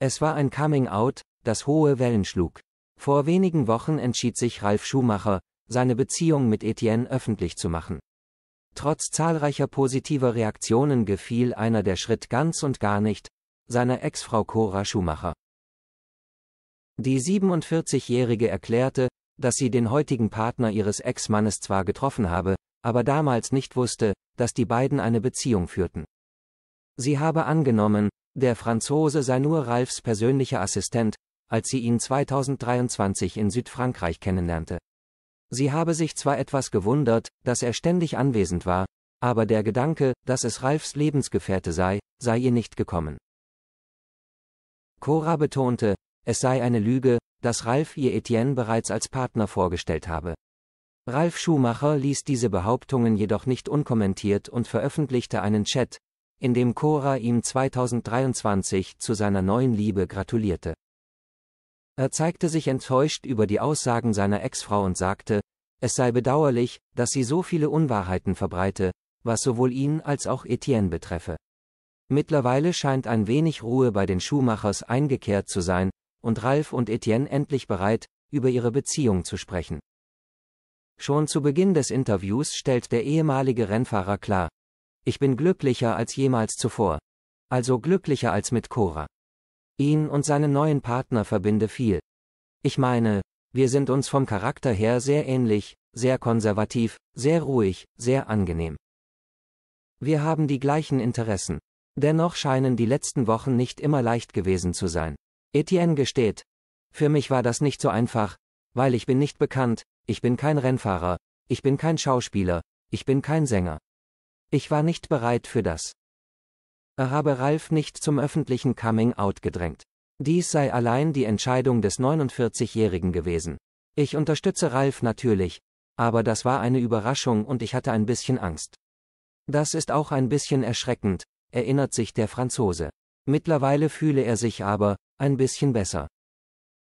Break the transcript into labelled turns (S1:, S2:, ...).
S1: Es war ein Coming-out, das hohe Wellen schlug. Vor wenigen Wochen entschied sich Ralf Schumacher, seine Beziehung mit Etienne öffentlich zu machen. Trotz zahlreicher positiver Reaktionen gefiel einer der Schritt ganz und gar nicht, seiner Ex-Frau Cora Schumacher. Die 47-Jährige erklärte, dass sie den heutigen Partner ihres Ex-Mannes zwar getroffen habe, aber damals nicht wusste, dass die beiden eine Beziehung führten. Sie habe angenommen, der Franzose sei nur Ralfs persönlicher Assistent, als sie ihn 2023 in Südfrankreich kennenlernte. Sie habe sich zwar etwas gewundert, dass er ständig anwesend war, aber der Gedanke, dass es Ralfs Lebensgefährte sei, sei ihr nicht gekommen. Cora betonte, es sei eine Lüge, dass Ralf ihr Etienne bereits als Partner vorgestellt habe. Ralf Schumacher ließ diese Behauptungen jedoch nicht unkommentiert und veröffentlichte einen Chat, in dem Cora ihm 2023 zu seiner neuen Liebe gratulierte. Er zeigte sich enttäuscht über die Aussagen seiner Ex-Frau und sagte, es sei bedauerlich, dass sie so viele Unwahrheiten verbreite, was sowohl ihn als auch Etienne betreffe. Mittlerweile scheint ein wenig Ruhe bei den Schuhmachers eingekehrt zu sein, und Ralf und Etienne endlich bereit, über ihre Beziehung zu sprechen. Schon zu Beginn des Interviews stellt der ehemalige Rennfahrer klar, ich bin glücklicher als jemals zuvor. Also glücklicher als mit Cora. Ihn und seinen neuen Partner verbinde viel. Ich meine, wir sind uns vom Charakter her sehr ähnlich, sehr konservativ, sehr ruhig, sehr angenehm. Wir haben die gleichen Interessen. Dennoch scheinen die letzten Wochen nicht immer leicht gewesen zu sein. Etienne gesteht. Für mich war das nicht so einfach, weil ich bin nicht bekannt, ich bin kein Rennfahrer, ich bin kein Schauspieler, ich bin kein Sänger. Ich war nicht bereit für das. Er habe Ralf nicht zum öffentlichen Coming-out gedrängt. Dies sei allein die Entscheidung des 49-Jährigen gewesen. Ich unterstütze Ralf natürlich, aber das war eine Überraschung und ich hatte ein bisschen Angst. Das ist auch ein bisschen erschreckend, erinnert sich der Franzose. Mittlerweile fühle er sich aber ein bisschen besser.